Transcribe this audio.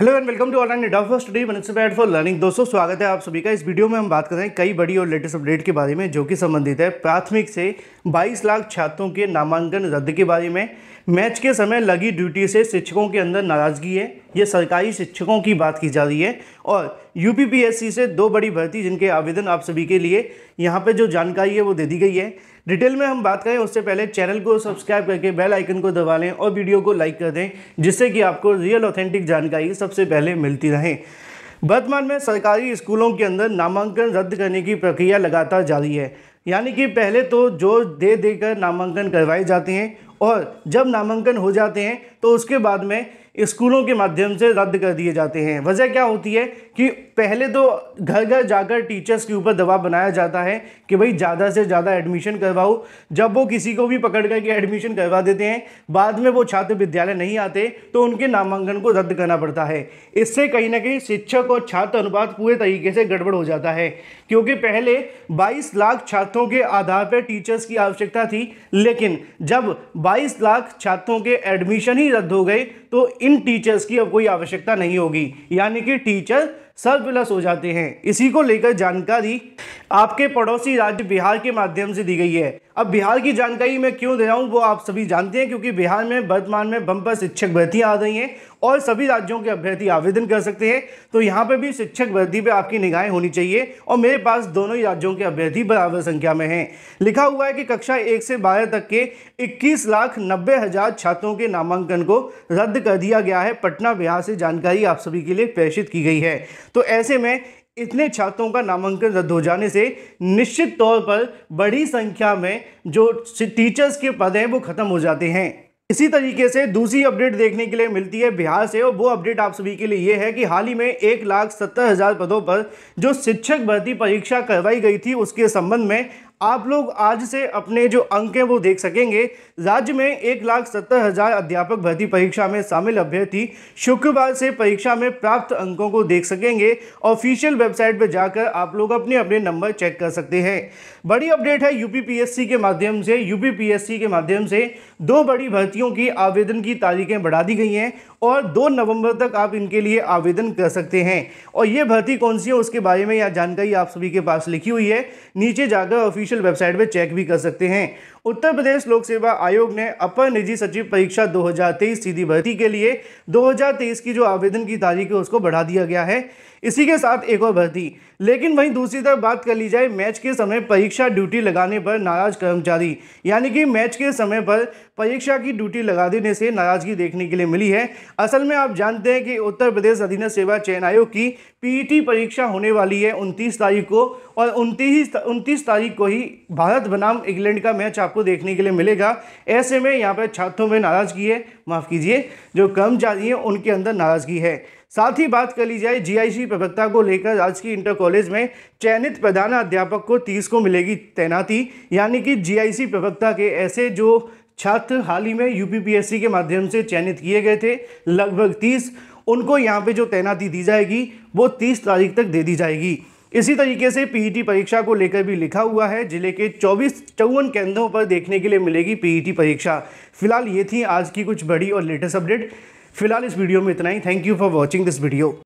hello and welcome to online डॉफ first day मनसिपैड for learning दोस्तों स्वागत है आप सभी का इस वीडियो में हम बात कर रहे हैं कई बड़ी और लेटेस्ट अपडेट के बारे में जो कि संबंधित है प्राथमिक से 22 लाख छात्रों के नामांकन रद्द के बारे में मैच के समय लगी ड्यूटी से शिक्षकों के अंदर नाराज़गी है ये सरकारी शिक्षकों की बात की जा रही है और यूपीपीएससी से दो बड़ी भर्ती जिनके आवेदन आप सभी के लिए यहाँ पे जो जानकारी है वो दे दी गई है डिटेल में हम बात करें उससे पहले चैनल को सब्सक्राइब करके बेल आइकन को दबा लें और वीडियो को लाइक कर दें जिससे कि आपको रियल ऑथेंटिक जानकारी सबसे पहले मिलती रहें वर्तमान में सरकारी स्कूलों के अंदर नामांकन रद्द करने की प्रक्रिया लगातार जारी है यानी कि पहले तो जो दे देकर नामांकन करवाए जाते हैं और जब नामांकन हो जाते हैं तो उसके बाद में स्कूलों के माध्यम से रद्द कर दिए जाते हैं वजह क्या होती है कि पहले तो घर घर जाकर टीचर्स के ऊपर दबाव बनाया जाता है कि भाई ज़्यादा से ज़्यादा एडमिशन करवाओ जब वो किसी को भी पकड़ करके एडमिशन करवा देते हैं बाद में वो छात्र विद्यालय नहीं आते तो उनके नामांकन को रद्द करना पड़ता है इससे कहीं ना कहीं शिक्षक और छात्र अनुपात पूरे तरीके से गड़बड़ हो जाता है क्योंकि पहले बाईस लाख छात्रों के आधार पर टीचर्स की आवश्यकता थी लेकिन जब 22 लाख छात्रों के एडमिशन ही रद्द हो गए तो इन टीचर्स की अब कोई आवश्यकता नहीं होगी यानी कि टीचर सर्वलस हो जाते हैं इसी को लेकर जानकारी आपके पड़ोसी राज्य बिहार के माध्यम से दी गई है अब बिहार की जानकारी मैं क्यों दे रहा हूँ वो आप सभी जानते हैं क्योंकि बिहार में वर्तमान में बम्पर शिक्षक भर्तियाँ आ रही हैं और सभी राज्यों के अभ्यर्थी आवेदन कर सकते हैं तो यहाँ पर भी शिक्षक भर्ती पर आपकी निगाहें होनी चाहिए और मेरे पास दोनों ही राज्यों के अभ्यर्थी बराबर संख्या में हैं लिखा हुआ है कि कक्षा एक से बारह तक के इक्कीस लाख नब्बे हज़ार छात्रों के नामांकन को रद्द कर दिया गया है पटना बिहार से जानकारी आप सभी के लिए प्रेषित की गई है तो ऐसे में इतने छात्रों का नामांकन रद्द हो जाने से निश्चित तौर पर बड़ी संख्या में जो टीचर्स के पद हैं वो ख़त्म हो जाते हैं इसी तरीके से दूसरी अपडेट देखने के लिए मिलती है बिहार से और वो अपडेट आप सभी के लिए ये है कि हाल ही में एक लाख सत्तर हज़ार पदों पर जो शिक्षक भर्ती परीक्षा करवाई गई थी उसके संबंध में आप लोग आज से अपने जो अंक हैं वो देख सकेंगे राज्य में एक लाख सत्तर हज़ार अध्यापक भर्ती परीक्षा में शामिल अभ्यर्थी शुक्रवार से परीक्षा में प्राप्त अंकों को देख सकेंगे ऑफिशियल वेबसाइट पर जाकर आप लोग अपने अपने नंबर चेक कर सकते हैं बड़ी अपडेट है यूपीपीएससी के माध्यम से यूपीपीएससी के माध्यम से दो बड़ी भर्तियों की आवेदन की तारीखें बढ़ा दी गई हैं और दो नवंबर तक आप इनके लिए आवेदन कर सकते हैं और ये भर्ती कौन सी है उसके बारे में यह जानकारी आप सभी के पास लिखी हुई है नीचे जाकर ऑफिस ऑफिशियल वेबसाइट पर चेक भी कर सकते हैं उत्तर प्रदेश लोक सेवा आयोग ने अपर निजी सचिव परीक्षा 2023 सीधी भर्ती के लिए 2023 की जो आवेदन की तारीख है उसको बढ़ा दिया गया है इसी के साथ एक और भर्ती लेकिन वहीं दूसरी तरफ बात कर ली जाए मैच के समय परीक्षा ड्यूटी लगाने पर नाराज कर्मचारी यानी कि मैच के समय पर परीक्षा की ड्यूटी लगा देने से नाराजगी देखने के लिए मिली है असल में आप जानते हैं कि उत्तर प्रदेश अधीन सेवा चयन आयोग की पीई परीक्षा होने वाली है उनतीस तारीख को और 29 उनतीस तारीख को ही भी भारत बनाम इंग्लैंड का मैच आपको देखने के लिए मिलेगा ऐसे में यहाँ पर छात्रों में नाराज़गी है माफ़ कीजिए जो कर्मचारी हैं उनके अंदर नाराज़गी है साथ ही बात कर ली जाए जीआईसी प्रवक्ता को लेकर राजकीय इंटर कॉलेज में चयनित प्रधान अध्यापक को तीस को मिलेगी तैनाती यानी कि जीआईसी प्रवक्ता के ऐसे जो छात्र हाल ही में यूपीपीएससी के माध्यम से चयनित किए गए थे लगभग तीस उनको यहां पे जो तैनाती दी जाएगी वो तीस तारीख तक दे दी जाएगी इसी तरीके से पीईटी e परीक्षा को लेकर भी लिखा हुआ है जिले के चौबीस चौवन केंद्रों पर देखने के लिए मिलेगी पीईटी e परीक्षा फिलहाल ये थी आज की कुछ बड़ी और लेटेस्ट अपडेट फिलहाल इस वीडियो में इतना ही thank you for watching this video